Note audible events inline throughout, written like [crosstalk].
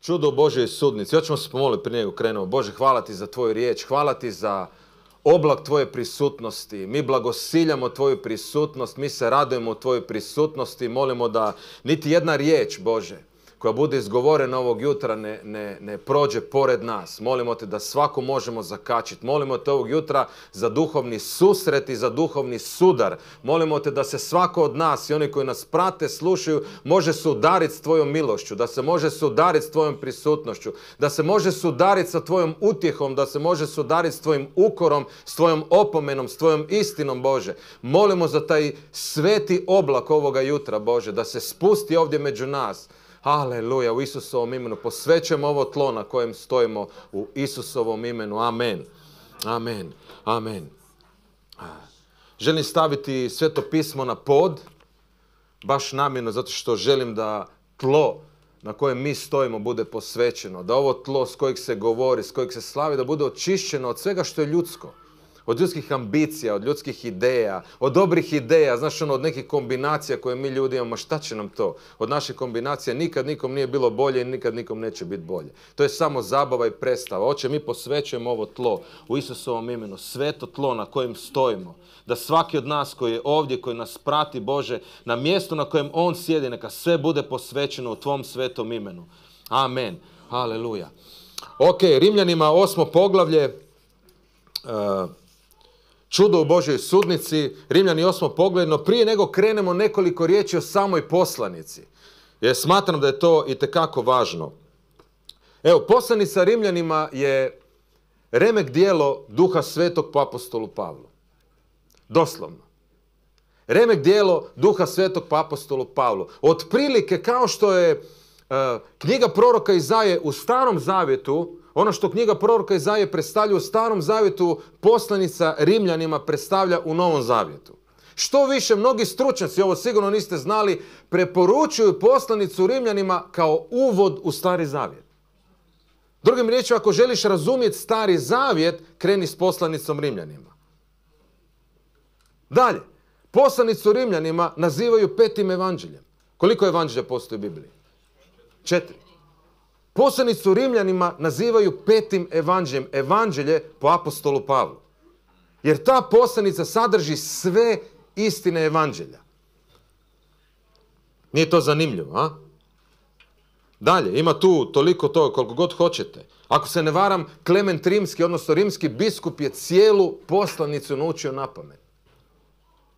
Čudo Bože sudnici. Ja ćemo se pomoliti prije nego krenemo. Bože, hvala ti za tvoju riječ, hvala ti za oblak tvoje prisutnosti. Mi blagosiljamo tvoju prisutnost, mi se radujemo u tvojoj prisutnosti, molimo da niti jedna riječ, Bože, koja bude izgovorena ovog jutra ne, ne, ne prođe pored nas. Molimo te da svako možemo zakačiti. Molimo te ovog jutra za duhovni susret i za duhovni sudar. Molimo te da se svako od nas i oni koji nas prate, slušaju, može sudariti s tvojom milošću, da se može sudariti s tvojom prisutnošću, da se može sudariti sa tvojom utjehom, da se može sudariti s tvojim ukorom, s tvojom opomenom, s tvojom istinom, Bože. Molimo za taj sveti oblak ovoga jutra, Bože, da se spusti ovdje među nas, Haleluja, u Isusovom imenu. posvećujemo ovo tlo na kojem stojimo u Isusovom imenu. Amen. Amen. Amen. Želim staviti sveto pismo na pod, baš namjerno, zato što želim da tlo na kojem mi stojimo bude posvećeno. Da ovo tlo s kojeg se govori, s kojeg se slavi, da bude očišćeno od svega što je ljudsko od ljudskih ambicija, od ljudskih ideja, od dobrih ideja, znaš ono, od nekih kombinacija koje mi ljudi imamo, šta će nam to? Od naše kombinacija nikad nikom nije bilo bolje i nikad nikom neće biti bolje. To je samo zabava i prestava. Oče, mi posvećujemo ovo tlo u Isusovom imenu, sveto tlo na kojem stojimo. Da svaki od nas koji je ovdje, koji nas prati, Bože, na mjestu na kojem On sjedi, neka sve bude posvećeno u Tvom svetom imenu. Amen. Haleluja. Ok, Rimljanima osmo poglavlje. E, Čudo u Božoj sudnici, Rimljani osmo pogledno, prije nego krenemo nekoliko riječi o samoj poslanici. Jer smatram da je to i tekako važno. Evo, poslanica Rimljanima je remek dijelo duha svetog po apostolu Pavlu. Doslovno. Remek dijelo duha svetog po apostolu Pavlu. Otprilike kao što je eh, knjiga proroka Izaje u starom zavjetu ono što knjiga proroka Izaje predstavlja u starom zavjetu, poslanica Rimljanima predstavlja u novom zavjetu. Što više, mnogi stručnjaci, ovo sigurno niste znali, preporučuju poslanicu Rimljanima kao uvod u stari zavjet. Drugim riječima, ako želiš razumjeti stari zavjet, kreni s poslanicom Rimljanima. Dalje, poslanicu Rimljanima nazivaju petim evanđeljem. Koliko evanđelja postoji u Bibliji? Četiri. Poslanicu Rimljanima nazivaju petim evanđeljem, evanđelje po apostolu Pavlu. Jer ta poslanica sadrži sve istine evanđelja. Nije to zanimljivo, a? Dalje, ima tu toliko toga koliko god hoćete. Ako se ne varam, Klement Rimski, odnosno rimski biskup je cijelu poslanicu naučio na pamet.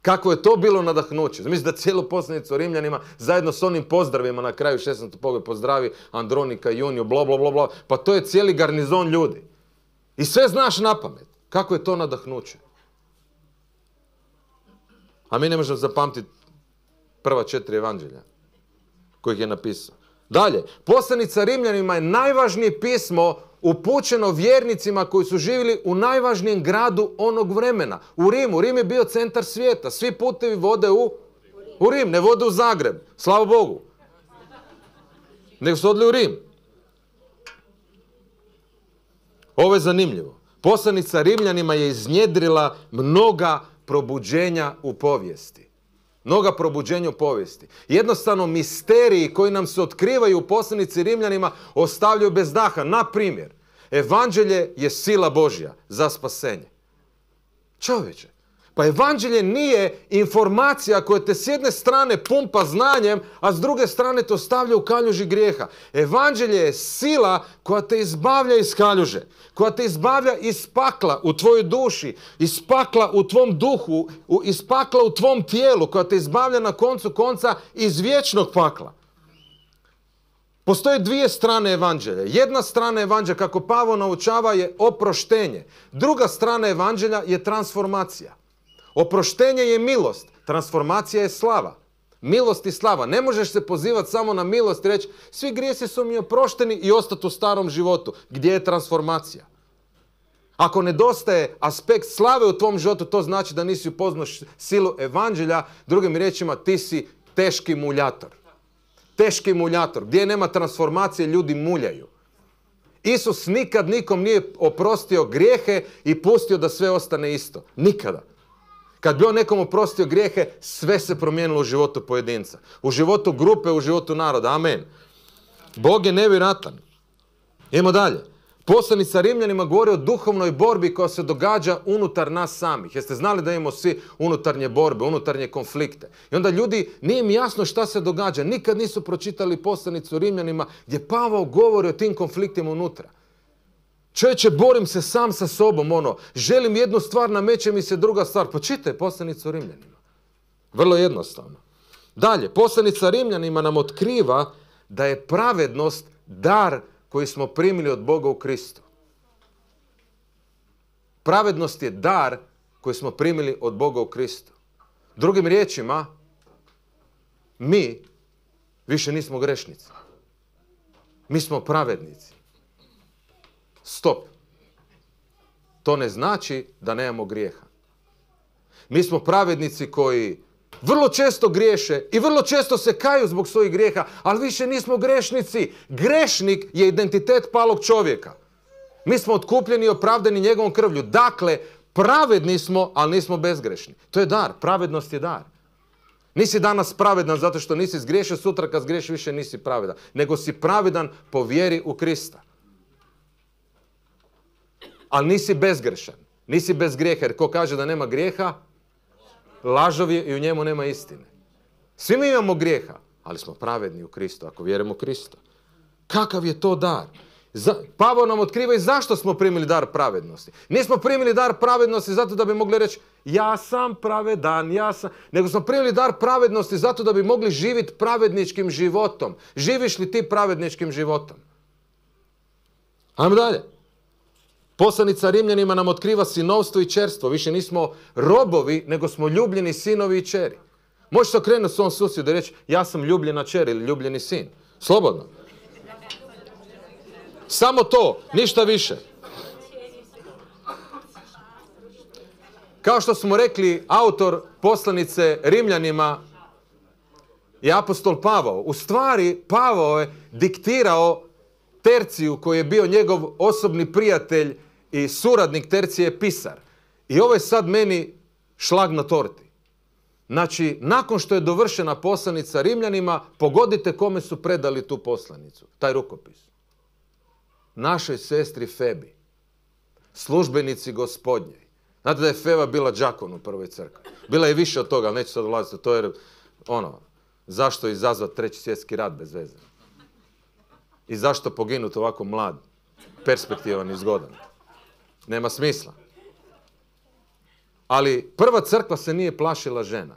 Kako je to bilo nadahnuće? Mislim da cijelu poslanicu Rimljanima zajedno s onim pozdravima na kraju 16. pogled pozdravi Andronika, Junio, bla, bla, bla, bla. Pa to je cijeli garnizon ljudi. I sve znaš na pamet. Kako je to nadahnuće? A mi ne možemo zapamtiti prva četiri evanđelja kojih je napisao. Dalje, poslanica Rimljanima je najvažnije pismo upućeno vjernicima koji su živjeli u najvažnijem gradu onog vremena. U Rimu. Rim je bio centar svijeta. Svi putevi vode u, u Rim, ne vode u Zagreb. Slava Bogu. Nego su odli u Rim. Ovo je zanimljivo. Poslanica Rimljanima je iznjedrila mnoga probuđenja u povijesti mnoga probuđenja u povijesti. Jednostavno misteriji koji nam se otkrivaju u posljednici Rimljanima ostavljaju bez daha. Na primjer, evanđelje je sila Božja za spasenje. Čovječe, pa evanđelje nije informacija koja te s jedne strane pumpa znanjem, a s druge strane te ostavlja u kaljuži grijeha. Evanđelje je sila koja te izbavlja iz kaljuže, koja te izbavlja iz pakla u tvojoj duši, iz pakla u tvom duhu, iz pakla u tvom tijelu, koja te izbavlja na koncu konca iz vječnog pakla. Postoje dvije strane evanđelja. Jedna strana evanđelja, kako Pavo naučava, je oproštenje. Druga strana evanđelja je transformacija. Oproštenje je milost, transformacija je slava. Milost i slava. Ne možeš se pozivati samo na milost i reći svi grijesi su mi oprošteni i ostati u starom životu. Gdje je transformacija? Ako nedostaje aspekt slave u tvom životu, to znači da nisi upoznao silu evanđelja. Drugim riječima, ti si teški muljator. Teški muljator. Gdje nema transformacije, ljudi muljaju. Isus nikad nikom nije oprostio grijehe i pustio da sve ostane isto. Nikada. Kad bi on nekom oprostio grijehe, sve se promijenilo u životu pojedinca. U životu grupe, u životu naroda. Amen. Bog je nevjerojatan. Idemo dalje. Poslanica Rimljanima govori o duhovnoj borbi koja se događa unutar nas samih. Jeste znali da imamo svi unutarnje borbe, unutarnje konflikte. I onda ljudi, nije im jasno šta se događa. Nikad nisu pročitali poslanicu Rimljanima gdje Pavao govori o tim konfliktima unutra. Čovječe, borim se sam sa sobom, ono, želim jednu stvar, nameće mi se druga stvar. Počitaj poslanicu Rimljanima. Vrlo jednostavno. Dalje, poslanica Rimljanima nam otkriva da je pravednost dar koji smo primili od Boga u Kristu. Pravednost je dar koji smo primili od Boga u Kristu. Drugim riječima, mi više nismo grešnici. Mi smo pravednici stop. To ne znači da nemamo grijeha. Mi smo pravednici koji vrlo često griješe i vrlo često se kaju zbog svojih grijeha, ali više nismo grešnici. Grešnik je identitet palog čovjeka. Mi smo otkupljeni i opravdani njegovom krvlju. Dakle, pravedni smo, ali nismo bezgrešni. To je dar, pravednost je dar. Nisi danas pravedan zato što nisi zgriješio, sutra kad zgriješi više nisi pravedan. Nego si pravedan po vjeri u Krista ali nisi bezgrešan. Nisi bez grijeha, jer ko kaže da nema grijeha, lažov i u njemu nema istine. Svi mi imamo grijeha, ali smo pravedni u Kristu, ako vjerujemo u Kakav je to dar? Pavo nam otkriva i zašto smo primili dar pravednosti. Nismo primili dar pravednosti zato da bi mogli reći ja sam pravedan, ja sam... Nego smo primili dar pravednosti zato da bi mogli živjeti pravedničkim životom. Živiš li ti pravedničkim životom? Ajmo dalje. Poslanica Rimljanima nam otkriva sinovstvo i čerstvo. Više nismo robovi, nego smo ljubljeni sinovi i čeri. Možeš se okrenuti svom susjedu i reći ja sam ljubljena čer ili ljubljeni sin. Slobodno. Samo to, ništa više. Kao što smo rekli, autor poslanice Rimljanima je apostol Pavao. U stvari, Pavao je diktirao Terciju koji je bio njegov osobni prijatelj i suradnik Tercije Pisar. I ovo je sad meni šlag na torti. Znači, nakon što je dovršena poslanica Rimljanima, pogodite kome su predali tu poslanicu, taj rukopis. Našoj sestri Febi, službenici gospodnje. Znate da je Feba bila džakon u prvoj crkvi. Bila je više od toga, neću sad ulaziti to jer, ono, zašto je izazvat treći svjetski rat bez veze? I zašto poginut ovako mlad, perspektivan i zgodan? Nema smisla. Ali prva crkva se nije plašila žena.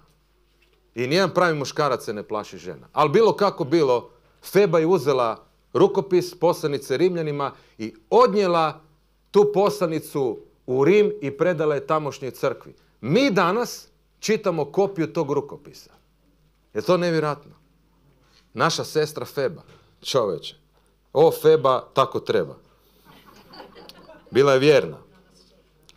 I nijedan pravi muškarac se ne plaši žena. Ali bilo kako bilo, Feba je uzela rukopis poslanice Rimljanima i odnijela tu poslanicu u Rim i predala je tamošnjoj crkvi. Mi danas čitamo kopiju tog rukopisa. Je to nevjerojatno? Naša sestra Feba, čoveče, o Feba tako treba. Bila je vjerna.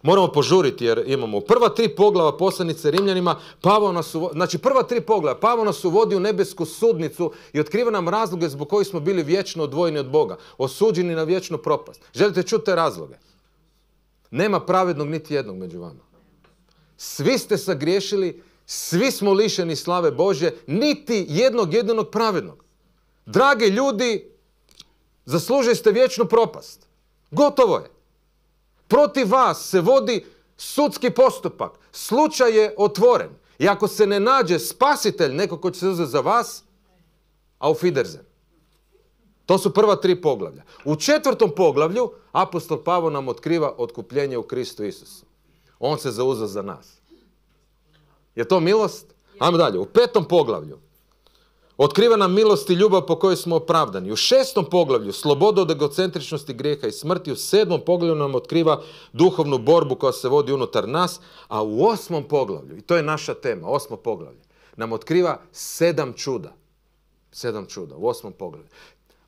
Moramo požuriti jer imamo prva tri poglava poslanice Rimljanima, Pavo nas znači prva tri poglava, Pavo nas uvodi u nebesku sudnicu i otkriva nam razloge zbog kojih smo bili vječno odvojeni od Boga, osuđeni na vječnu propast. Želite čuti te razloge? Nema pravednog niti jednog među vama. Svi ste sagriješili, svi smo lišeni slave Bože, niti jednog jedinog pravednog. Drage ljudi, zaslužili ste vječnu propast. Gotovo je. Protiv vas se vodi sudski postupak. Slučaj je otvoren. I ako se ne nađe spasitelj, neko ko će se uzeti za vas, a u Fiderze. To su prva tri poglavlja. U četvrtom poglavlju apostol Pavo nam otkriva otkupljenje u Kristu Isusu. On se zauza za nas. Je to milost? Ajmo dalje. U petom poglavlju Otkriva nam milost i ljubav po kojoj smo opravdani. U šestom poglavlju sloboda od egocentričnosti grijeha i smrti. U sedmom poglavlju nam otkriva duhovnu borbu koja se vodi unutar nas. A u osmom poglavlju, i to je naša tema, osmo poglavlje, nam otkriva sedam čuda. Sedam čuda u osmom poglavlju.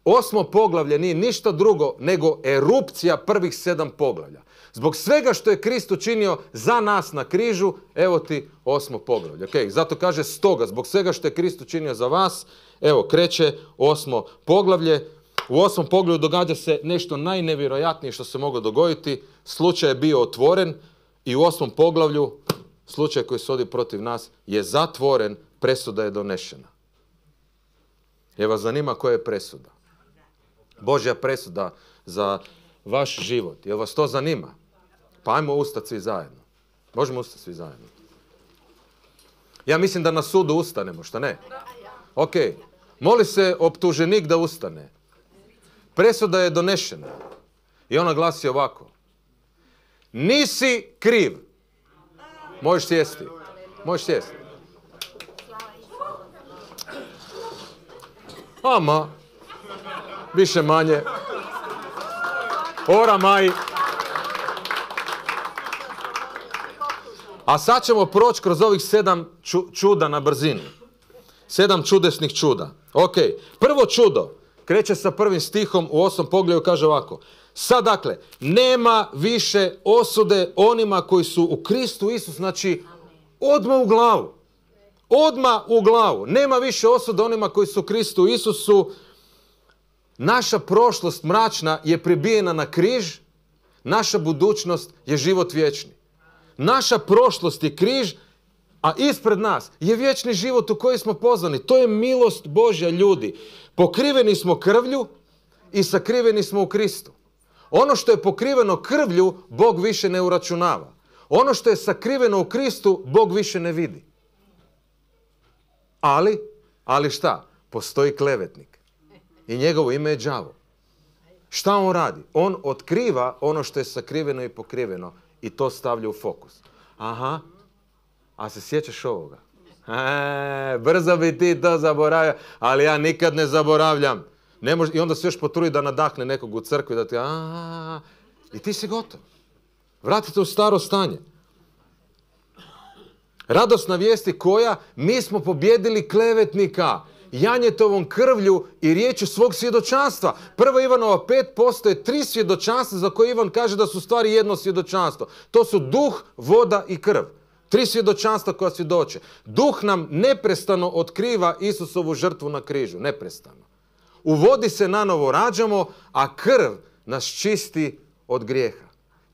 Osmo poglavlje nije ništa drugo nego erupcija prvih sedam poglavlja. Zbog svega što je Krist učinio za nas na križu, evo ti osmo poglavlje. Okay. Zato kaže stoga, zbog svega što je Krist učinio za vas, evo kreće osmo poglavlje. U osmom poglavlju događa se nešto najnevjerojatnije što se moglo dogoditi. Slučaj je bio otvoren i u osmom poglavlju slučaj koji se odi protiv nas je zatvoren, presuda je donešena. Je vas zanima koja je presuda? Božja presuda za vaš život. Jel vas to zanima? Pa ajmo ustati svi zajedno. Možemo ustati svi zajedno. Ja mislim da na sudu ustanemo, što ne? Ok, moli se optuženik da ustane. Presuda je donešena. I ona glasi ovako. Nisi kriv. Možeš sjesti. Možeš sjesti. Ama, više manje. Ora maj. A sad ćemo proći kroz ovih sedam čuda na brzinu. Sedam čudesnih čuda. Ok, prvo čudo kreće sa prvim stihom u osam pogledu kaže ovako. Sad dakle, nema više osude onima koji su u Kristu Isus, znači odmah u glavu. Odma u glavu. Nema više osude onima koji su u Kristu Isusu. Naša prošlost mračna je pribijena na križ, naša budućnost je život vječni. Naša prošlost je križ, a ispred nas je vječni život u koji smo pozvani. To je milost Božja ljudi. Pokriveni smo krvlju i sakriveni smo u Kristu. Ono što je pokriveno krvlju, Bog više ne uračunava. Ono što je sakriveno u Kristu, Bog više ne vidi. Ali, ali šta? Postoji klevetnik. I njegovo ime je đavo. Šta on radi? On otkriva ono što je sakriveno i pokriveno i to stavlja u fokus. Aha, a se sjećaš ovoga? E, brzo bi ti to zaboravio, ali ja nikad ne zaboravljam. Ne I onda se još potrudi da nadahne nekog u crkvi, da ti... A, I ti si gotov. Vratite u staro stanje. Radosna vijesti koja mi smo pobjedili klevetnika. Janjetovom krvlju i riječi svog svjedočanstva. Prva Ivanova pet postoje tri svjedočanstva za koje Ivan kaže da su stvari jedno svjedočanstvo. To su mm. duh, voda i krv. Tri svjedočanstva koja svjedoče. Duh nam neprestano otkriva Isusovu žrtvu na križu. Neprestano. U vodi se novo rađamo, a krv nas čisti od grijeha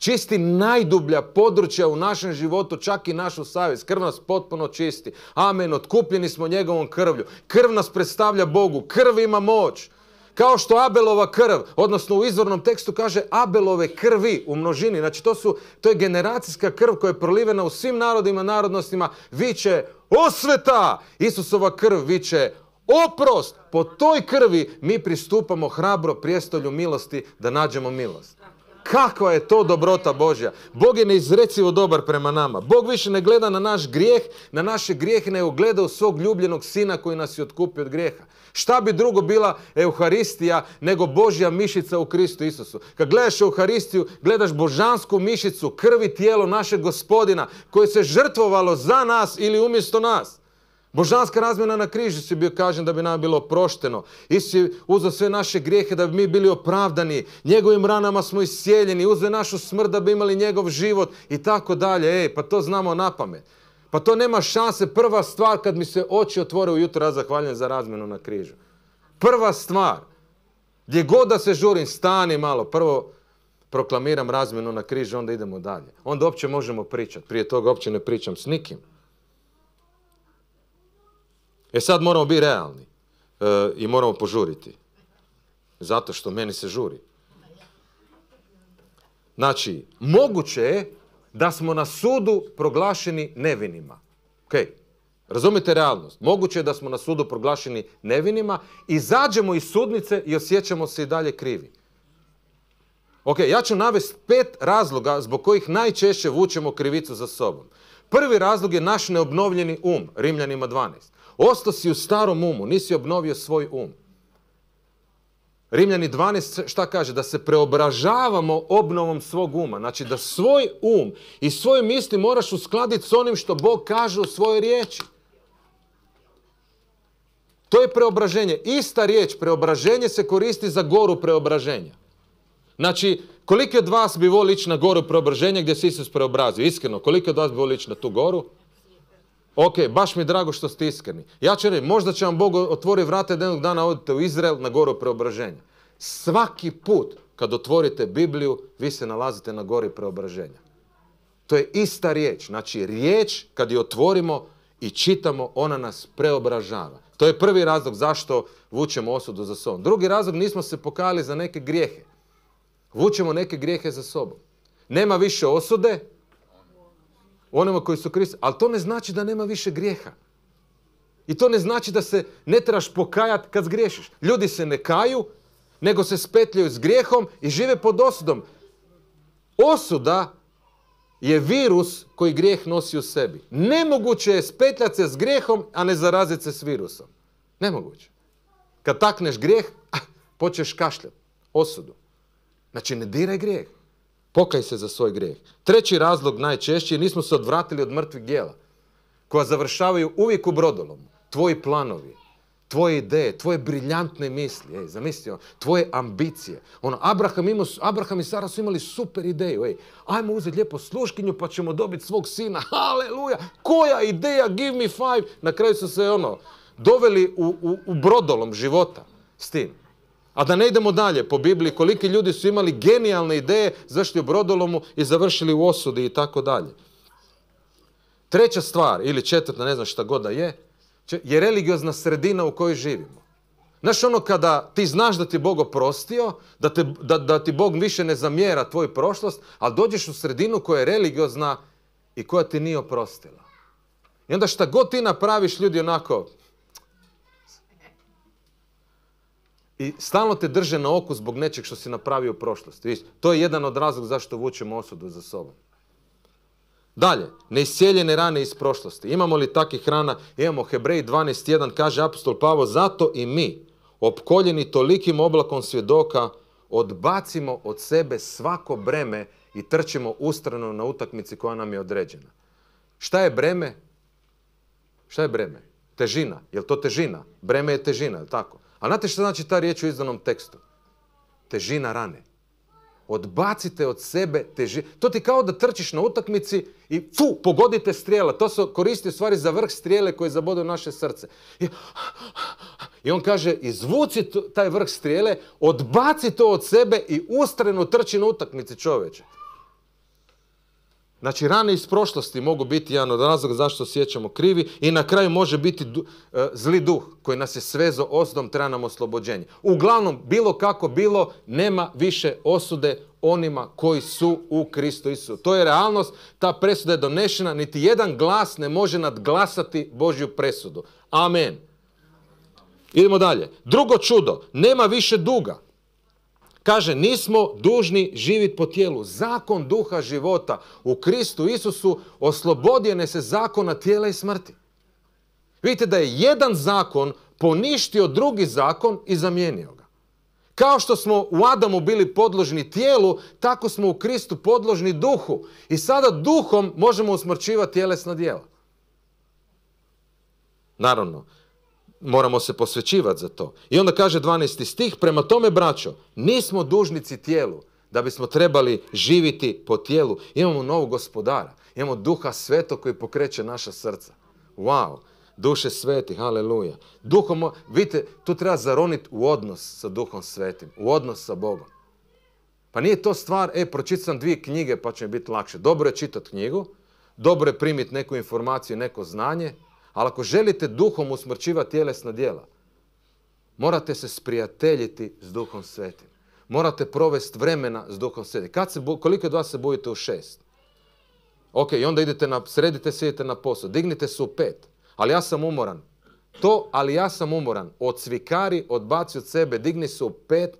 čisti najdublja područja u našem životu, čak i našu savjest. Krv nas potpuno čisti. Amen, otkupljeni smo njegovom krvlju. Krv nas predstavlja Bogu. Krv ima moć. Kao što Abelova krv, odnosno u izvornom tekstu kaže Abelove krvi u množini. Znači to, su, to je generacijska krv koja je prolivena u svim narodima, narodnostima. Viće osveta! Isusova krv viće oprost! Po toj krvi mi pristupamo hrabro prijestolju milosti da nađemo milost. Kakva je to dobrota Božja? Bog je neizrecivo dobar prema nama. Bog više ne gleda na naš grijeh, na naše grijehe, nego gleda u svog ljubljenog sina koji nas je otkupio od grijeha. Šta bi drugo bila Euharistija nego Božja mišica u Kristu Isusu? Kad gledaš Euharistiju, gledaš božansku mišicu, krvi tijelo našeg gospodina koje se žrtvovalo za nas ili umjesto nas. Božanska razmjena na križu si bio kažen da bi nam bilo prošteno. isi je uzeo sve naše grijehe da bi mi bili opravdani. Njegovim ranama smo iscijeljeni. Uzeo našu smrt da bi imali njegov život i tako dalje. Ej, pa to znamo na pamet. Pa to nema šanse. Prva stvar kad mi se oči otvore ujutro, ja zahvaljujem za razmjenu na križu. Prva stvar. Gdje god da se žurim, stani malo. Prvo proklamiram razmjenu na križu, onda idemo dalje. Onda uopće možemo pričati. Prije toga uopće ne pričam s nikim. E sad moramo biti realni e, i moramo požuriti. Zato što meni se žuri. Znači, moguće je da smo na sudu proglašeni nevinima. Ok, razumite realnost. Moguće je da smo na sudu proglašeni nevinima, izađemo iz sudnice i osjećamo se i dalje krivi. Ok, ja ću navesti pet razloga zbog kojih najčešće vučemo krivicu za sobom. Prvi razlog je naš neobnovljeni um, Rimljanima 12. Osto si u starom umu, nisi obnovio svoj um. Rimljani 12 šta kaže? Da se preobražavamo obnovom svog uma. Znači da svoj um i svoje misli moraš uskladiti s onim što Bog kaže u svojoj riječi. To je preobraženje. Ista riječ preobraženje se koristi za goru preobraženja. Znači, koliko od vas bi volio ići na goru preobraženja gdje se Isus preobrazio? Iskreno, koliko od vas bi volio ići na tu goru? Ok, baš mi je drago što ste iskreni. Ja ću reći, možda će vam Bog otvoriti vrata jednog dana odite u Izrael na goru preobraženja. Svaki put kad otvorite Bibliju, vi se nalazite na gori preobraženja. To je ista riječ. Znači, riječ kad je otvorimo i čitamo, ona nas preobražava. To je prvi razlog zašto vučemo osudu za sobom. Drugi razlog, nismo se pokajali za neke grijehe. Vučemo neke grijehe za sobom. Nema više osude, onima koji su krist, Ali to ne znači da nema više grijeha. I to ne znači da se ne trebaš pokajati kad zgriješiš. Ljudi se ne kaju, nego se spetljaju s grijehom i žive pod osudom. Osuda je virus koji grijeh nosi u sebi. Nemoguće je spetljati se s grijehom, a ne zaraziti se s virusom. Nemoguće. Kad takneš grijeh, ah, počeš kašljati. Osudu. Znači ne diraj grijeh. Pokaj se za svoj grijeh. Treći razlog najčešći je nismo se odvratili od mrtvih djela koja završavaju uvijek u brodolomu. Tvoji planovi, tvoje ideje, tvoje briljantne misli, ej, zamislio, ono, tvoje ambicije. Ono, Abraham, Abraham i Sara su imali super ideju, ej, ajmo uzeti lijepo sluškinju pa ćemo dobiti svog sina, [laughs] Aleluja, koja ideja, give me five. Na kraju su se, ono, doveli u brodolom života s tim. A da ne idemo dalje po Bibliji, koliki ljudi su imali genijalne ideje, zašli u brodolomu i završili u osudi i tako dalje. Treća stvar, ili četvrta, ne znam šta god da je, je religiozna sredina u kojoj živimo. Znaš ono kada ti znaš da ti je Bog oprostio, da, te, da, da ti Bog više ne zamjera tvoju prošlost, ali dođeš u sredinu koja je religiozna i koja ti nije oprostila. I onda šta god ti napraviš, ljudi onako, i stalno te drže na oku zbog nečeg što si napravio u prošlosti. to je jedan od razloga zašto vučemo osudu za sobom. Dalje, neiseljene rane iz prošlosti. Imamo li takih rana? Imamo Hebrej 12.1, kaže apostol Pavo, zato i mi, opkoljeni tolikim oblakom svjedoka, odbacimo od sebe svako breme i trčimo ustrano na utakmici koja nam je određena. Šta je breme? Šta je breme? Težina. Je li to težina? Breme je težina, je li tako? A znate što znači ta riječ u izdanom tekstu? Težina rane. Odbacite od sebe težinu. To ti kao da trčiš na utakmici i fu, pogodite strijela. To se koristi u stvari za vrh strijele koji zabode naše srce. I, I, on kaže, izvuci taj vrh strijele, odbaci to od sebe i ustreno trči na utakmici čoveče. Znači, rane iz prošlosti mogu biti jedan od razloga zašto osjećamo krivi i na kraju može biti e, zli duh koji nas je svezo osudom, treba nam oslobođenje. Uglavnom, bilo kako bilo, nema više osude onima koji su u Kristu Isu. To je realnost, ta presuda je donešena, niti jedan glas ne može nadglasati Božju presudu. Amen. Idemo dalje. Drugo čudo, nema više duga. Kaže, nismo dužni živjeti po tijelu. Zakon duha života u Kristu Isusu oslobodjene se zakona tijela i smrti. Vidite da je jedan zakon poništio drugi zakon i zamijenio ga. Kao što smo u Adamu bili podložni tijelu, tako smo u Kristu podložni duhu. I sada duhom možemo usmrčivati tjelesna djela. Naravno, moramo se posvećivati za to. I onda kaže 12. stih, prema tome braćo, nismo dužnici tijelu, da bismo trebali živiti po tijelu. Imamo novog gospodara, imamo duha sveto koji pokreće naša srca. Wow, duše sveti, haleluja. Duhom, vidite, tu treba zaroniti u odnos sa duhom svetim, u odnos sa Bogom. Pa nije to stvar, e, pročitam dvije knjige pa će mi biti lakše. Dobro je čitati knjigu, dobro je primiti neku informaciju, neko znanje, ali ako želite duhom usmrčivati tjelesna djela, morate se sprijateljiti s duhom svetim. Morate provesti vremena s duhom svetim. Kad se, koliko od vas se budite u šest? Ok, i onda idete na, sredite se, na posao. Dignite se u pet. Ali ja sam umoran. To, ali ja sam umoran. Od svikari, odbaci od sebe, digni se u pet,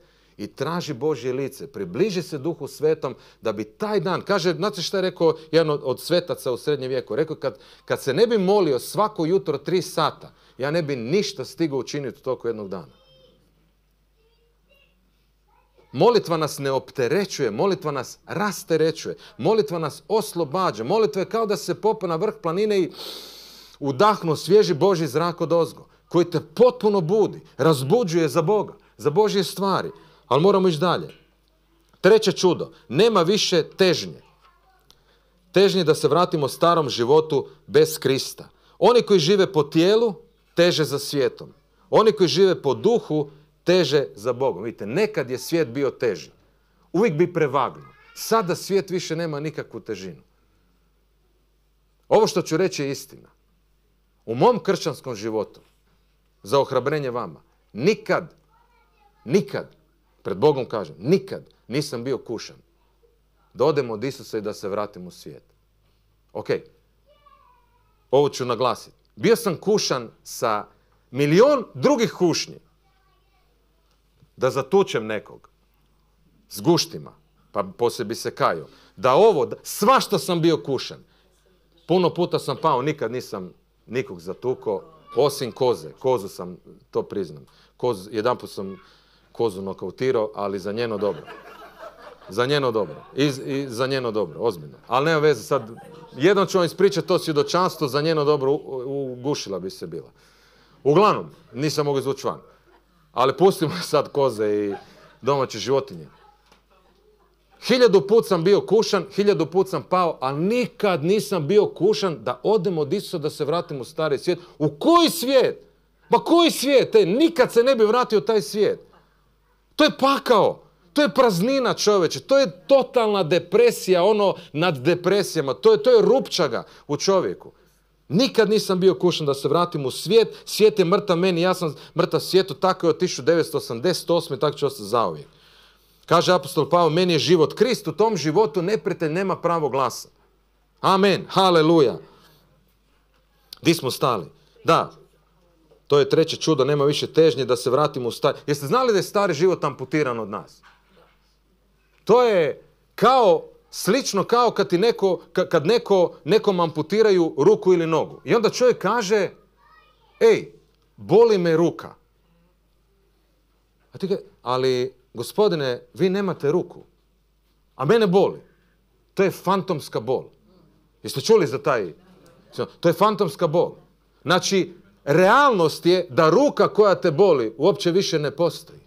i traži Božje lice, približi se Duhu Svetom da bi taj dan, kaže, znate šta je rekao jedan od svetaca u srednjem vijeku, rekao kad, kad se ne bi molio svako jutro tri sata, ja ne bi ništa stigao učiniti u toku jednog dana. Molitva nas ne opterećuje, molitva nas rasterećuje, molitva nas oslobađa, molitva je kao da se popa na vrh planine i udahnu svježi Boži zrak od ozgo, koji te potpuno budi, razbuđuje za Boga, za Božje stvari ali moramo ići dalje. Treće čudo, nema više težnje. Težnje da se vratimo starom životu bez Krista. Oni koji žive po tijelu, teže za svijetom. Oni koji žive po duhu, teže za Bogom. Vidite, nekad je svijet bio teži. Uvijek bi prevagnuo. Sada svijet više nema nikakvu težinu. Ovo što ću reći je istina. U mom kršćanskom životu, za ohrabrenje vama, nikad, nikad Pred Bogom kažem, nikad nisam bio kušan. Da odem od Isusa i da se vratim u svijet. Ok, ovo ću naglasiti. Bio sam kušan sa milion drugih kušnji. Da zatučem nekog. S guštima. Pa posebi se kaju. Da ovo, da, što sam bio kušan. Puno puta sam pao, nikad nisam nikog zatukao. Osim koze. Kozu sam, to priznam. jedan put sam kozu nokautirao, ali za njeno dobro. Za njeno dobro. I, za njeno dobro, ozbiljno. Ali nema veze sad, jedno ću vam ispričati to svjedočanstvo, za njeno dobro ugušila bi se bila. Uglavnom, nisam mogao izvući van. Ali pustimo [laughs] sad koze i domaće životinje. Hiljadu put sam bio kušan, hiljadu put sam pao, a nikad nisam bio kušan da odem od Isusa da se vratim u stari svijet. U koji svijet? Pa koji svijet? E, nikad se ne bi vratio taj svijet. To je pakao. To je praznina čoveče, to je totalna depresija, ono nad depresijama, to je, to je rupčaga u čovjeku. Nikad nisam bio kušan da se vratim u svijet, svijet je mrtav meni, ja sam mrtav svijetu, tako je od 1988. tako ću ostati zauvijek. Kaže apostol pao meni je život Krist, u tom životu neprijatelj nema pravo glasa. Amen, haleluja. Di smo stali? Da, to je treće čudo, nema više težnje da se vratimo u stari. Jeste znali da je stari život amputiran od nas? To je kao, slično kao kad, ti neko, kad neko, nekom amputiraju ruku ili nogu. I onda čovjek kaže, ej, boli me ruka. A ti ali gospodine, vi nemate ruku, a mene boli. To je fantomska bol. Jeste čuli za taj? To je fantomska bol. Znači, realnost je da ruka koja te boli uopće više ne postoji.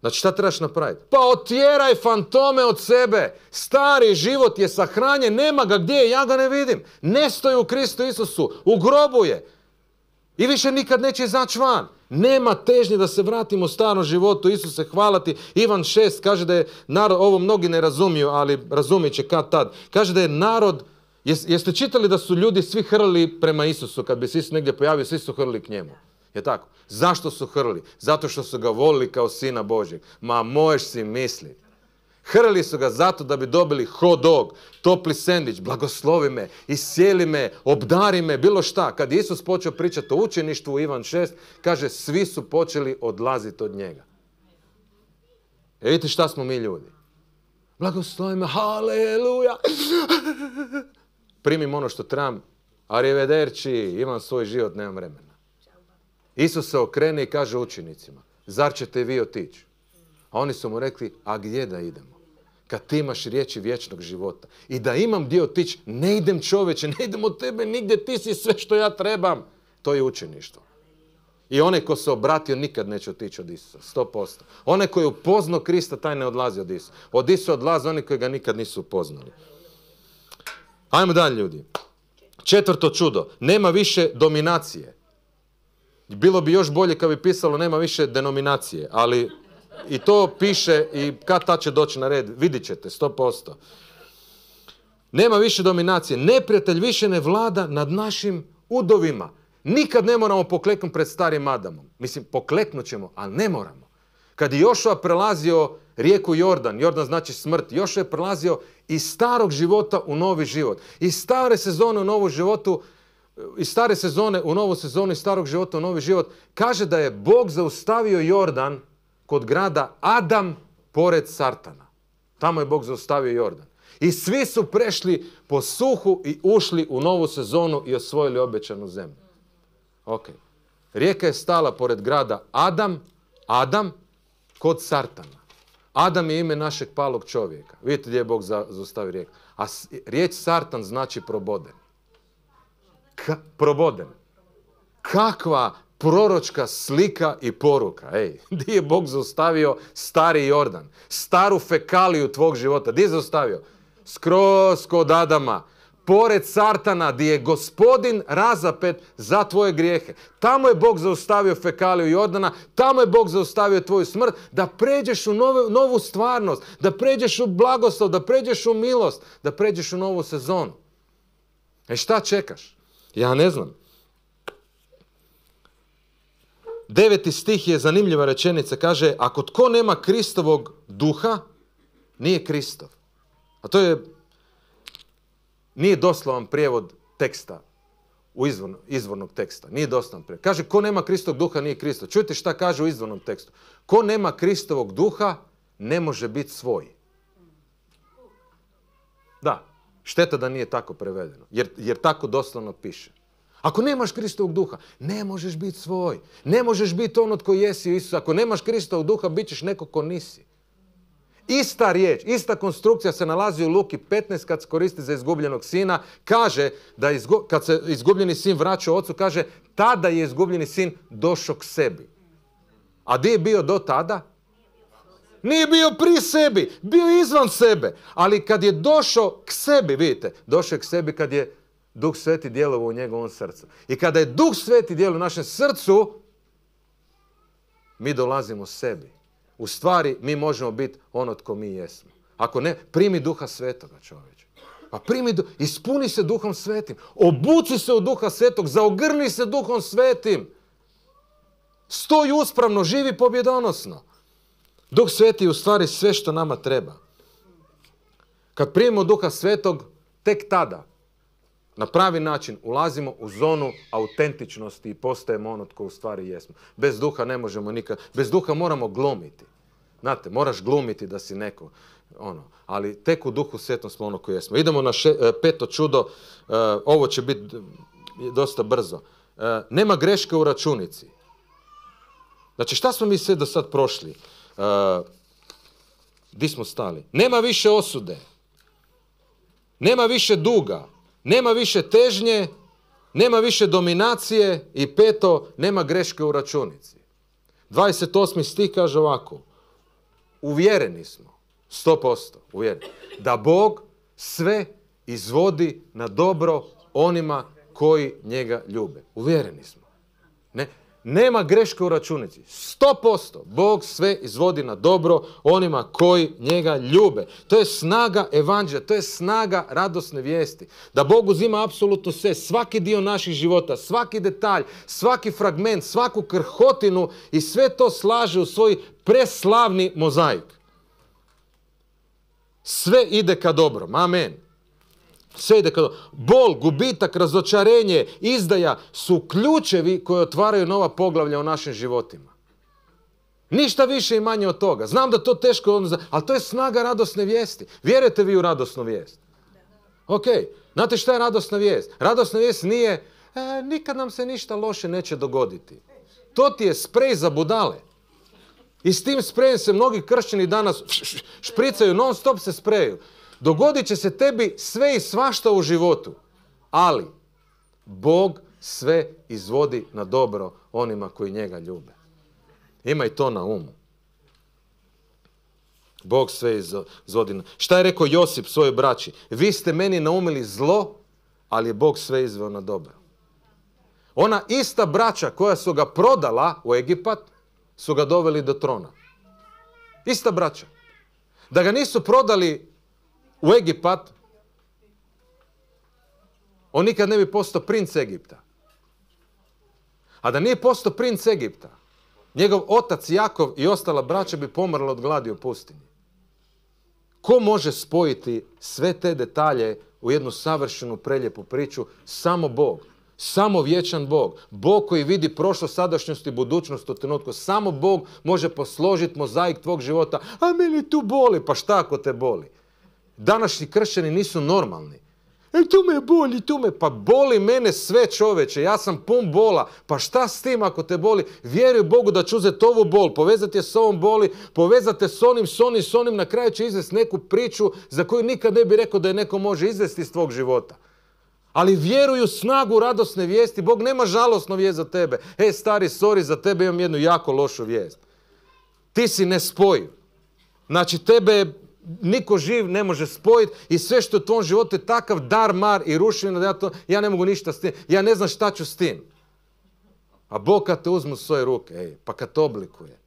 Znači šta trebaš napraviti? Pa otjeraj fantome od sebe. Stari život je sahranjen, nema ga gdje ja ga ne vidim. Ne stoji u Kristu Isusu, u grobu je. I više nikad neće izaći van. Nema težnje da se vratimo starom životu. Isuse, hvala ti. Ivan 6 kaže da je narod, ovo mnogi ne razumiju, ali razumit će kad tad. Kaže da je narod jeste čitali da su ljudi svi hrli prema Isusu, kad bi se Isus negdje pojavio, svi su hrli k njemu. Je tako? Zašto su hrli? Zato što su ga volili kao sina Božjeg. Ma možeš si misli. Hrli su ga zato da bi dobili hot dog, topli sendvič, blagoslovi me, isjeli me, obdari me, bilo šta. Kad je Isus počeo pričati o učeništvu u Ivan 6, kaže svi su počeli odlaziti od njega. E vidite šta smo mi ljudi. Blagoslovi me, haleluja primim ono što trebam, arrivederci, imam svoj život, nemam vremena. Isus se okrene i kaže učenicima, zar ćete vi otići? A oni su mu rekli, a gdje da idemo? Kad ti imaš riječi vječnog života i da imam gdje otići, ne idem čoveče, ne idem od tebe nigdje, ti si sve što ja trebam. To je učeništvo. I onaj ko se obratio nikad neće otići od Isusa, sto posto. Onaj koji je upoznao Krista, taj ne odlazi od Isusa. Od Isusa odlaze oni koji ga nikad nisu upoznali. Ajmo dalje ljudi. Četvrto čudo, nema više dominacije. Bilo bi još bolje kad bi pisalo nema više denominacije, ali i to piše i kad ta će doći na red, vidit ćete, posto Nema više dominacije, neprijatelj više ne vlada nad našim udovima. Nikad ne moramo pokleknuti pred starim Adamom. Mislim, pokleknut ćemo, ali ne moramo. Kad je Jošua prelazio rijeku Jordan, Jordan znači smrt, Jošua je prelazio iz starog života u novi život. Iz stare sezone u novu životu, iz stare sezone u novu sezonu, iz starog života u novi život. Kaže da je Bog zaustavio Jordan kod grada Adam pored Sartana. Tamo je Bog zaustavio Jordan. I svi su prešli po suhu i ušli u novu sezonu i osvojili obećanu zemlju. Ok. Rijeka je stala pored grada Adam, Adam kod Sartana. Adam je ime našeg palog čovjeka. Vidite gdje je Bog zaustavi riječ. A riječ Sartan znači proboden. proboden. Kakva proročka slika i poruka. Ej, gdje [laughs] je Bog zaustavio stari Jordan? Staru fekaliju tvog života. Gdje je zaustavio? Skroz kod Adama pored Sartana gdje je gospodin razapet za tvoje grijehe. Tamo je Bog zaustavio fekaliju Jordana, tamo je Bog zaustavio tvoju smrt, da pređeš u novu stvarnost, da pređeš u blagoslov, da pređeš u milost, da pređeš u novu sezonu. E šta čekaš? Ja ne znam. Deveti stih je zanimljiva rečenica, kaže, ako tko nema Kristovog duha, nije Kristov. A to je nije doslovan prijevod teksta u izvornog teksta. Nije doslovan prijevod. Kaže, ko nema Kristog duha nije Kristo. Čujte šta kaže u izvornom tekstu. Ko nema Kristovog duha ne može biti svoj. Da, šteta da nije tako prevedeno. Jer, jer tako doslovno piše. Ako nemaš Kristovog duha, ne možeš biti svoj. Ne možeš biti ono od koji jesi Isus. Ako nemaš Kristovog duha, bit ćeš neko ko nisi. Ista riječ, ista konstrukcija se nalazi u Luki 15 kad se koristi za izgubljenog sina. Kaže da kad se izgubljeni sin vraća ocu, kaže tada je izgubljeni sin došao k sebi. A di je bio do tada? Nije bio pri sebi, bio izvan sebe. Ali kad je došao k sebi, vidite, došao je k sebi kad je Duh Sveti djelovao u njegovom srcu. I kada je Duh Sveti djelovao u našem srcu, mi dolazimo sebi u stvari mi možemo biti ono tko mi jesmo. Ako ne, primi duha svetoga čovječe. Pa primi, ispuni se duhom svetim. Obuci se u duha svetog, zaogrni se duhom svetim. Stoji uspravno, živi pobjedonosno. Duh sveti je u stvari sve što nama treba. Kad primimo duha svetog, tek tada na pravi način ulazimo u zonu autentičnosti i postajemo ono tko u stvari jesmo. Bez duha ne možemo nikad, bez duha moramo glumiti. Znate, moraš glumiti da si neko, ono, ali tek u duhu svetom smo ono koji jesmo. Idemo na e, peto čudo, e, ovo će biti dosta brzo. E, nema greške u računici. Znači, šta smo mi sve do sad prošli? Di smo stali? Nema više osude. Nema više duga. Nema više težnje, nema više dominacije i peto, nema greške u računici. 28. stih kaže ovako. Uvjereni smo, 100% uvjereni, da Bog sve izvodi na dobro onima koji njega ljube. Uvjereni smo. Ne? Nema greške u računici. 100%. Bog sve izvodi na dobro onima koji njega ljube. To je snaga evanđelja, to je snaga radosne vijesti. Da Bog uzima apsolutno sve, svaki dio naših života, svaki detalj, svaki fragment, svaku krhotinu i sve to slaže u svoj preslavni mozaik. Sve ide ka dobrom. Amen. Sve ide kada bol, gubitak, razočarenje, izdaja su ključevi koji otvaraju nova poglavlja u našim životima. Ništa više i manje od toga. Znam da to teško, ali to je snaga radosne vijesti. Vjerujete vi u radosnu vijest? Ok, znate šta je radosna vijest? Radosna vijest nije e, nikad nam se ništa loše neće dogoditi. To ti je sprej za budale. I s tim sprejem se mnogi kršćani danas špricaju, non stop se spreju. Dogodit će se tebi sve i svašta u životu, ali Bog sve izvodi na dobro onima koji njega ljube. Imaj to na umu. Bog sve izvodi na... Šta je rekao Josip svojoj braći? Vi ste meni naumili zlo, ali je Bog sve izveo na dobro. Ona ista braća koja su ga prodala u Egipat, su ga doveli do trona. Ista braća. Da ga nisu prodali u Egipat, on nikad ne bi postao princ Egipta. A da nije postao princ Egipta, njegov otac Jakov i ostala braća bi pomrla od gladi u pustinji. Ko može spojiti sve te detalje u jednu savršenu preljepu priču? Samo Bog. Samo vječan Bog. Bog koji vidi prošlo, sadašnjost i budućnost u trenutku. Samo Bog može posložiti mozaik tvog života. A meni tu boli. Pa šta ako te boli? Današnji kršćani nisu normalni. E, tu me boli, tu me, pa boli mene sve čoveče, ja sam pun bola, pa šta s tim ako te boli? Vjeruj Bogu da ću uzeti ovu bol, povezati je s ovom boli, povezati je s onim, s onim, s onim, na kraju će izvesti neku priču za koju nikad ne bi rekao da je neko može izvesti iz tvog života. Ali vjeruju snagu radosne vijesti, Bog nema žalosno vijest za tebe. E stari, sorry, za tebe imam jednu jako lošu vijest. Ti si nespojiv. Znači tebe niko živ ne može spojiti i sve što u tom životu je takav dar, mar i rušenje, da ja, ja ne mogu ništa s tim, ja ne znam šta ću s tim. A Bog kad te uzmu svoje ruke, ej, pa kad oblikuje,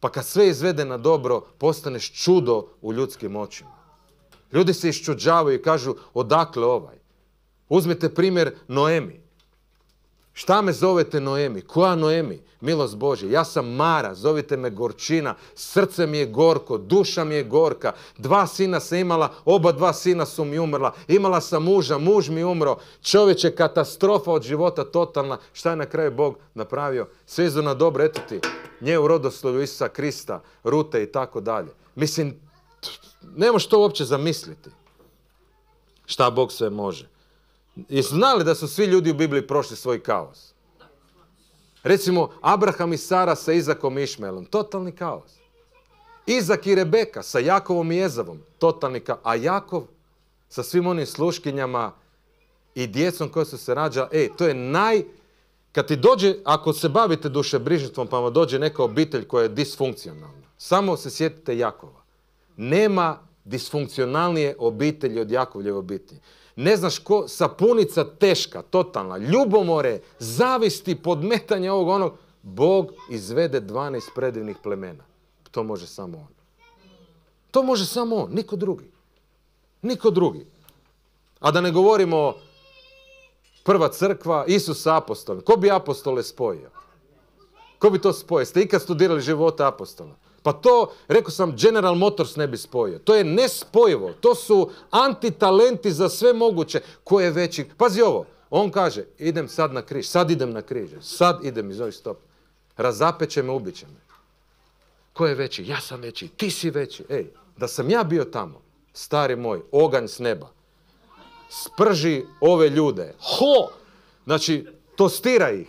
pa kad sve izvede na dobro, postaneš čudo u ljudskim očima. Ljudi se iščuđavaju i kažu, odakle ovaj? Uzmite primjer Noemi. Šta me zovete Noemi? Koja Noemi? Milost Bože, Ja sam Mara, zovite me Gorčina. Srce mi je gorko, duša mi je gorka. Dva sina sam imala, oba dva sina su mi umrla. Imala sam muža, muž mi umro. Čovječe, katastrofa od života totalna. Šta je na kraju Bog napravio? Sve na dobro, eto ti. Nje u rodoslovju Isusa Krista, Rute i tako dalje. Mislim, ne to uopće zamisliti. Šta Bog sve može. I znali da su svi ljudi u Bibliji prošli svoj kaos. Recimo, Abraham i Sara sa Izakom i Išmelom. Totalni kaos. Izak i Rebeka sa Jakovom i Jezavom. Totalni kaos. A Jakov sa svim onim sluškinjama i djecom koje su se rađa. E, to je naj... Kad ti dođe, ako se bavite brižnjstvom, pa vam dođe neka obitelj koja je disfunkcionalna, samo se sjetite Jakova. Nema disfunkcionalnije obitelji od Jakovljeve obitelji ne znaš ko, sapunica teška, totalna, ljubomore, zavisti, podmetanje ovog onog, Bog izvede 12 predivnih plemena. To može samo on. To može samo on, niko drugi. Niko drugi. A da ne govorimo prva crkva, Isus apostol. Ko bi apostole spojio? Ko bi to spojio? Ste ikad studirali života apostola? Pa to, rekao sam, General Motors ne bi spojio. To je nespojivo. To su antitalenti za sve moguće. Ko je veći? Pazi ovo. On kaže, idem sad na križ. Sad idem na križ. Sad idem iz ovih stop. Razapeće me, ubit me. Ko je veći? Ja sam veći. Ti si veći. Ej, da sam ja bio tamo, stari moj, oganj s neba. Sprži ove ljude. Ho! Znači, tostira ih.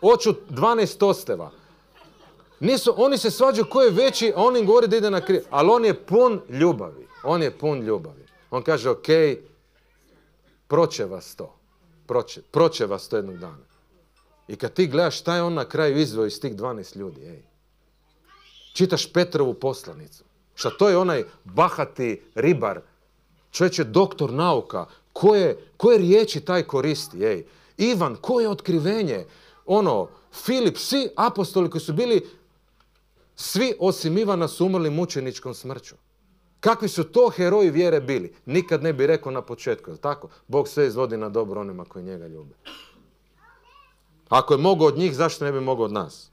Oću 12 tosteva. Nisu, oni se svađaju ko je veći, a on im govori da ide na križ. Ali on je pun ljubavi. On je pun ljubavi. On kaže, ok, proće vas to. Proće, vas to jednog dana. I kad ti gledaš šta je on na kraju izveo iz tih 12 ljudi, ej. Čitaš Petrovu poslanicu. Šta to je onaj bahati ribar, čovječ je doktor nauka, koje, koje riječi taj koristi, ej. Ivan, koje otkrivenje, ono, Filip, svi apostoli koji su bili svi osim Ivana su umrli mučeničkom smrću. Kakvi su to heroji vjere bili? Nikad ne bi rekao na početku, jel tako? Bog sve izvodi na dobro onima koji njega ljube. Ako je mogao od njih, zašto ne bi mogao od nas?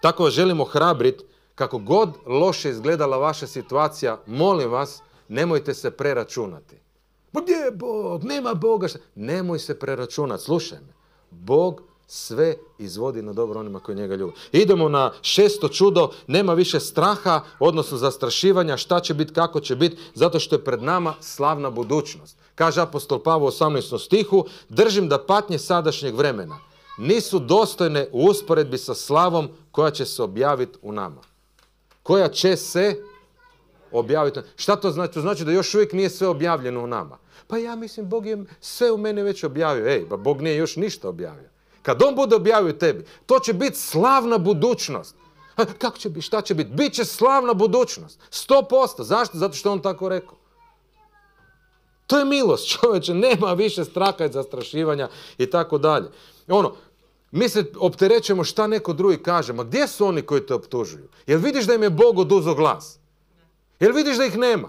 Tako vas želimo hrabrit, kako god loše izgledala vaša situacija, molim vas, nemojte se preračunati. gdje je Bog? Nema Boga. što. Nemoj se preračunati, slušaj me. Bog sve izvodi na dobro onima koji njega ljubi. Idemo na šesto čudo, nema više straha, odnosno zastrašivanja, šta će biti, kako će biti, zato što je pred nama slavna budućnost. Kaže apostol Pavo u 18. stihu, držim da patnje sadašnjeg vremena nisu dostojne u usporedbi sa slavom koja će se objaviti u nama. Koja će se objaviti. Šta to znači? To znači da još uvijek nije sve objavljeno u nama. Pa ja mislim, Bog je sve u mene već objavio. Ej, pa Bog nije još ništa objavio. Kad on bude objavio tebi, to će biti slavna budućnost. Kako će biti? Šta će biti? Biće slavna budućnost. Sto posto. Zašto? Zato što on tako rekao. To je milost čovječe. Nema više straka i zastrašivanja i tako dalje. Ono, mi se opterećemo šta neko drugi kaže. Ma gdje su oni koji te optužuju? Jel vidiš da im je Bog oduzo glas? Jel vidiš da ih nema?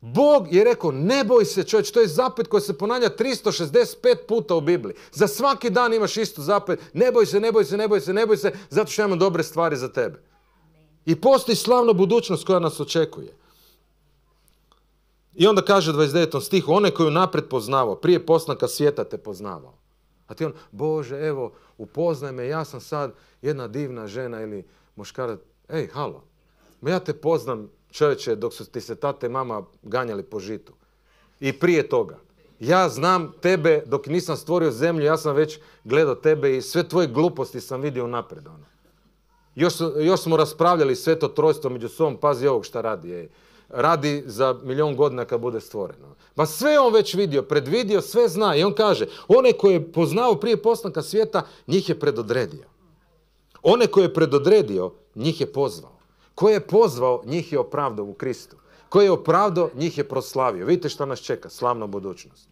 Bog je rekao, ne boj se čovječ, to je zapet koja se ponavlja 365 puta u Bibliji. Za svaki dan imaš istu zapet, ne boj se, ne boj se, ne boj se, ne boj se, zato što imamo dobre stvari za tebe. I postoji slavna budućnost koja nas očekuje. I onda kaže 29. stihu, one koju napred poznavao, prije poslanka svijeta te poznavao. A ti on, Bože, evo, upoznaj me, ja sam sad jedna divna žena ili muškarac. Ej, halo, ja te poznam Čovječe, dok su ti se tate i mama ganjali po žitu. I prije toga. Ja znam tebe, dok nisam stvorio zemlju, ja sam već gledao tebe i sve tvoje gluposti sam vidio napred. Ono. Još, smo raspravljali sve to trojstvo među sobom, pazi ovog šta radi. Radi za milijun godina kad bude stvoreno. Ono. Ma sve on već vidio, predvidio, sve zna i on kaže, one koje je poznao prije postanka svijeta, njih je predodredio. One koje je predodredio, njih je pozvao. Ko je pozvao, njih je opravdao u Kristu. Ko je opravdao, njih je proslavio. Vidite što nas čeka, slavna budućnost.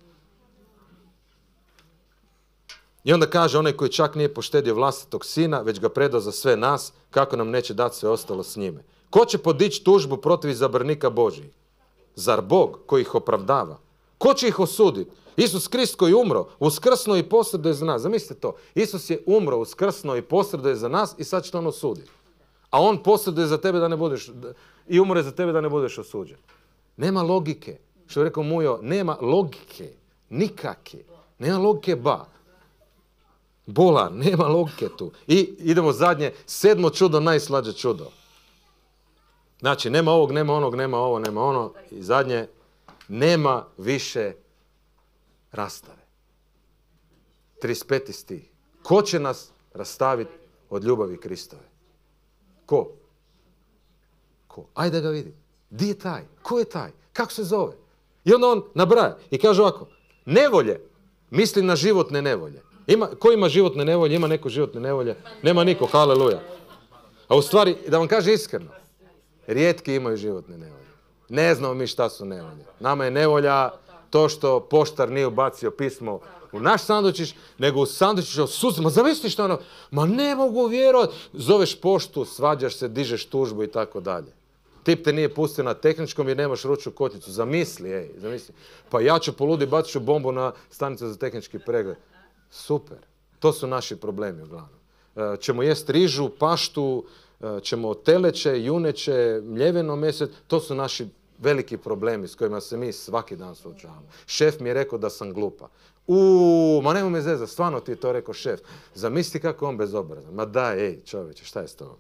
I onda kaže, onaj koji čak nije poštedio vlastitog sina, već ga predao za sve nas, kako nam neće dati sve ostalo s njime. Ko će podići tužbu protiv izabrnika Božji? Zar Bog koji ih opravdava? Ko će ih osuditi? Isus Krist koji je umro, uskrsno i posreduje za nas. Zamislite to. Isus je umro, uskrsno i posreduje za nas i sad će on osuditi a on posljeduje za tebe da ne budeš, i umre za tebe da ne budeš osuđen. Nema logike. Što je rekao Mujo, nema logike. Nikake. Nema logike ba. Bola, nema logike tu. I idemo zadnje, sedmo čudo, najslađe čudo. Znači, nema ovog, nema onog, nema ovo, nema ono. I zadnje, nema više rastave. 35. stih. Ko će nas rastaviti od ljubavi Kristove? Ko? Ko? Ajde da ga vidi. Di je taj? Ko je taj? Kako se zove? I onda on nabraja i kaže ovako, nevolje, misli na životne nevolje. Ima, ko ima životne nevolje? Ima neko životne nevolje? Nema niko, haleluja. A u stvari, da vam kaže iskreno, rijetki imaju životne nevolje. Ne znamo mi šta su nevolje. Nama je nevolja to što poštar nije ubacio pismo u naš sandučić, nego u od suzu. Ma zavisliš što ono, ma ne mogu vjerovat. Zoveš poštu, svađaš se, dižeš tužbu i tako dalje. Tip te nije pustio na tehničkom jer nemaš ručnu koticu. Zamisli, ej, zamisli. Pa ja ću poludi, bacit ću bombu na stanicu za tehnički pregled. Super. To su naši problemi uglavnom. Čemo ćemo jest rižu, paštu, e, ćemo teleće, juneće, mljeveno mjesec. To su naši veliki problemi s kojima se mi svaki dan suočavamo. Šef mi je rekao da sam glupa. U, ma nemoj me zezati, stvarno ti je to rekao šef. Zamisli kako on bezobrazan. Ma da, ej, čovječe, šta je s tobom?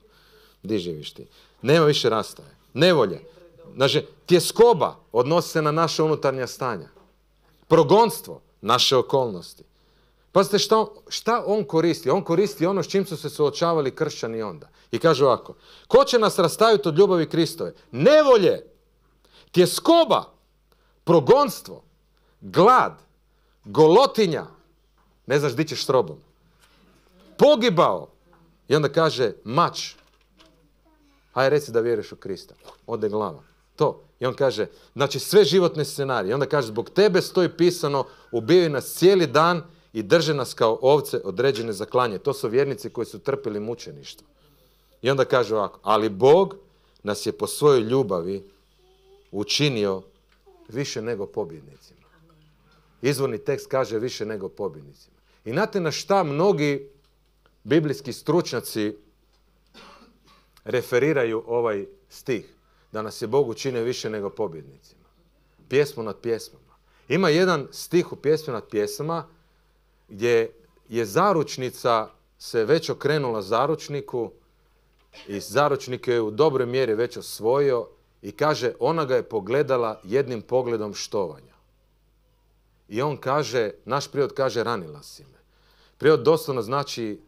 Di živiš ti? Nema više rastaje. Nevolje. Znači, tjeskoba odnosi se na naše unutarnja stanja. Progonstvo, naše okolnosti. Pazite šta, šta on koristi? On koristi ono s čim su se suočavali kršćani onda. I kaže ovako, ko će nas rastaviti od ljubavi Kristove? Nevolje! tjeskoba, progonstvo, glad, golotinja, ne znaš di ćeš s robom, pogibao. I onda kaže mač, aj reci da vjeruješ u Krista. Ode glava. To. I on kaže, znači sve životne scenarije. I onda kaže, zbog tebe stoji pisano, ubijaju nas cijeli dan i drže nas kao ovce određene za klanje. To su vjernici koji su trpili mučeništvo. I onda kaže ovako, ali Bog nas je po svojoj ljubavi učinio više nego pobjednicima. Izvorni tekst kaže više nego pobjednicima. I znate na šta mnogi biblijski stručnjaci referiraju ovaj stih. Da nas je Bog učinio više nego pobjednicima. Pjesmu nad pjesmama. Ima jedan stih u pjesmi nad pjesmama gdje je zaručnica se već okrenula zaručniku i zaručnik je u dobroj mjeri već osvojio i kaže, ona ga je pogledala jednim pogledom štovanja. I on kaže, naš prijod kaže, ranila si me. Prijod doslovno znači,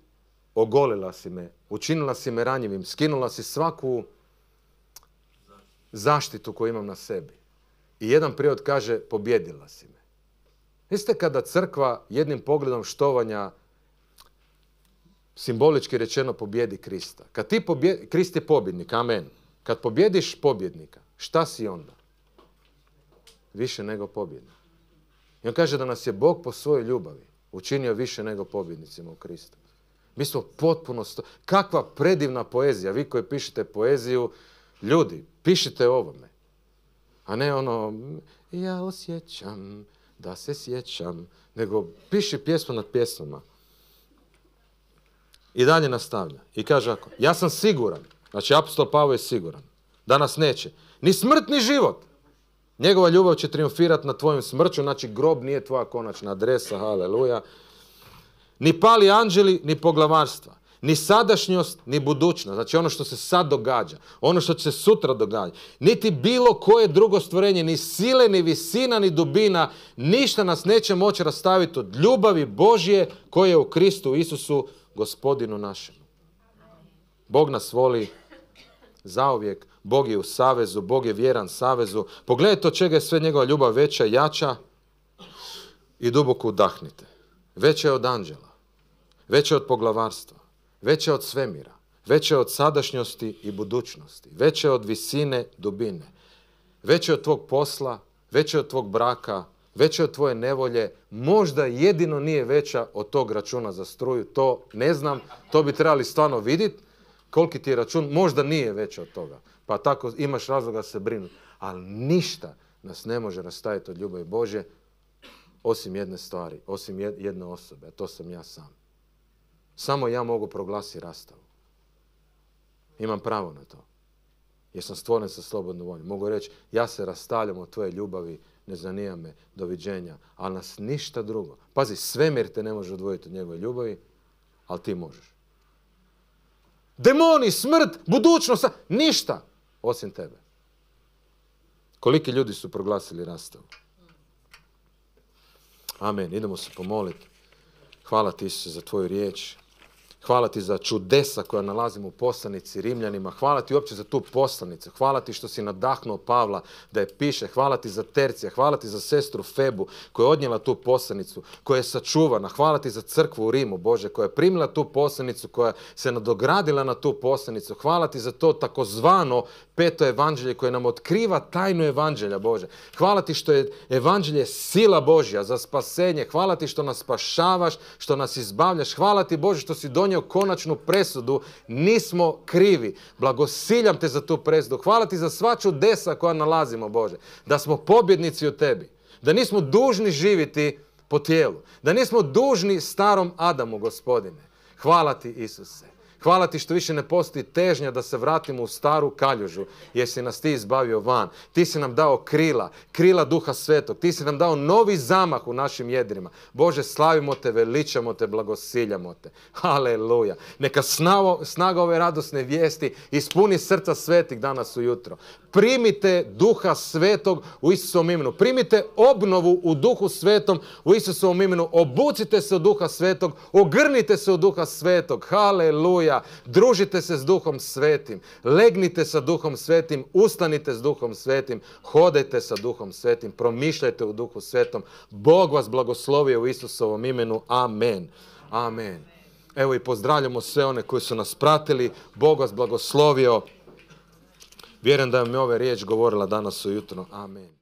ogolila si me, učinila si me ranjivim, skinula si svaku zaštitu koju imam na sebi. I jedan prijod kaže, pobjedila si me. Niste kada crkva jednim pogledom štovanja simbolički rečeno pobjedi Krista. Kad ti pobjedi, Krist je pobjednik, amen. Kad pobjediš pobjednika, šta si onda? Više nego pobjednik. I on kaže da nas je Bog po svojoj ljubavi učinio više nego pobjednicima u Kristu. Mi smo potpuno... Sto... Kakva predivna poezija. Vi koji pišete poeziju, ljudi, pišite ovome. A ne ono, ja osjećam, da se sjećam. Nego piši pjesmu nad pjesmama. I dalje nastavlja. I kaže ako, ja sam siguran Znači, apostol Pavo je siguran. Danas neće. Ni smrt, ni život. Njegova ljubav će triumfirati na tvojim smrću, znači grob nije tvoja konačna adresa, haleluja. Ni pali anđeli, ni poglavarstva. Ni sadašnjost, ni budućnost. Znači ono što se sad događa, ono što će se sutra događati. Niti bilo koje drugo stvorenje, ni sile, ni visina, ni dubina, ništa nas neće moći rastaviti od ljubavi Božje koje je u Kristu Isusu, gospodinu našemu. Bog nas voli zauvijek, Bog je u savezu, Bog je vjeran savezu. Pogledajte od čega je sve njegova ljubav veća jača i duboko udahnite. Veća je od anđela, veća je od poglavarstva, veća je od svemira, veća je od sadašnjosti i budućnosti, veća je od visine, dubine, veća je od tvog posla, veća je od tvog braka, veća je od tvoje nevolje, možda jedino nije veća od tog računa za struju, to ne znam, to bi trebali stvarno vidjeti, koliki ti je račun, možda nije veći od toga. Pa tako imaš razloga se brinuti. Ali ništa nas ne može rastaviti od ljubavi Bože osim jedne stvari, osim jedne osobe, a to sam ja sam. Samo ja mogu proglasiti rastavu. Imam pravo na to. Jer sam stvoren sa slobodnom voljom. Mogu reći, ja se rastavljam od tvoje ljubavi, ne zanima me, doviđenja, ali nas ništa drugo. Pazi, svemir te ne može odvojiti od njegove ljubavi, ali ti možeš demoni, smrt, budućnost, ništa osim tebe. Koliki ljudi su proglasili rastavu? Amen. Idemo se pomoliti. Hvala ti Isuse za tvoju riječ. Hvala ti za čudesa koja nalazimo u poslanici Rimljanima. Hvala ti uopće za tu poslanicu. Hvala ti što si nadahnuo Pavla da je piše. Hvala ti za Tercija. Hvala ti za sestru Febu koja je odnijela tu poslanicu, koja je sačuvana. Hvala ti za crkvu u Rimu, Bože, koja je primila tu poslanicu, koja se nadogradila na tu poslanicu. Hvala ti za to takozvano peto evanđelje koje nam otkriva tajnu evanđelja, Bože. Hvala ti što je evanđelje sila Božja za spasenje. Hvala ti što nas spašavaš, što nas izbavljaš. Hvala ti, Bože, što si donio donio konačnu presudu, nismo krivi. Blagosiljam te za tu presudu. Hvala ti za sva čudesa koja nalazimo, Bože. Da smo pobjednici u tebi. Da nismo dužni živjeti po tijelu. Da nismo dužni starom Adamu, gospodine. Hvala ti, Isuse. Hvala ti što više ne postoji težnja da se vratimo u staru kaljužu, jer si nas ti izbavio van. Ti si nam dao krila, krila duha svetog. Ti si nam dao novi zamah u našim jedrima. Bože, slavimo te, veličamo te, blagosiljamo te. Haleluja. Neka snaga ove radosne vijesti ispuni srca svetih danas ujutro primite duha svetog u Isusovom imenu. Primite obnovu u duhu svetom u Isusovom imenu. Obucite se u duha svetog, ogrnite se u duha svetog. Haleluja! Družite se s duhom svetim. Legnite sa duhom svetim, ustanite s duhom svetim, hodajte sa duhom svetim, promišljajte u duhu svetom. Bog vas blagoslovi u Isusovom imenu. Amen. Amen. Evo i pozdravljamo sve one koji su nas pratili. Bog vas blagoslovio. Vjerujem da vam je ova riječ govorila danas ujutro. Amen.